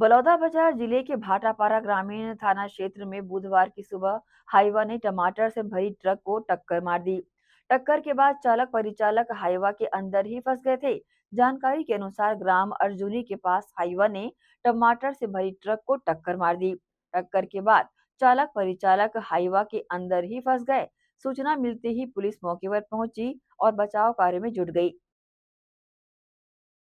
बलौदाबाजार जिले के भाटापारा ग्रामीण थाना क्षेत्र में बुधवार की सुबह हाईवा ने टमाटर से भरी ट्रक को टक्कर मार दी टक्कर के बाद चालक परिचालक हाईवा के अंदर ही फंस गए थे जानकारी के अनुसार ग्राम अर्जुनी के पास हाईवा ने टमाटर से भरी ट्रक को टक्कर मार दी टक्कर के बाद चालक परिचालक हाईवा के अंदर ही फंस गए सूचना मिलते ही पुलिस मौके पर पहुंची और बचाव कार्य में जुट गई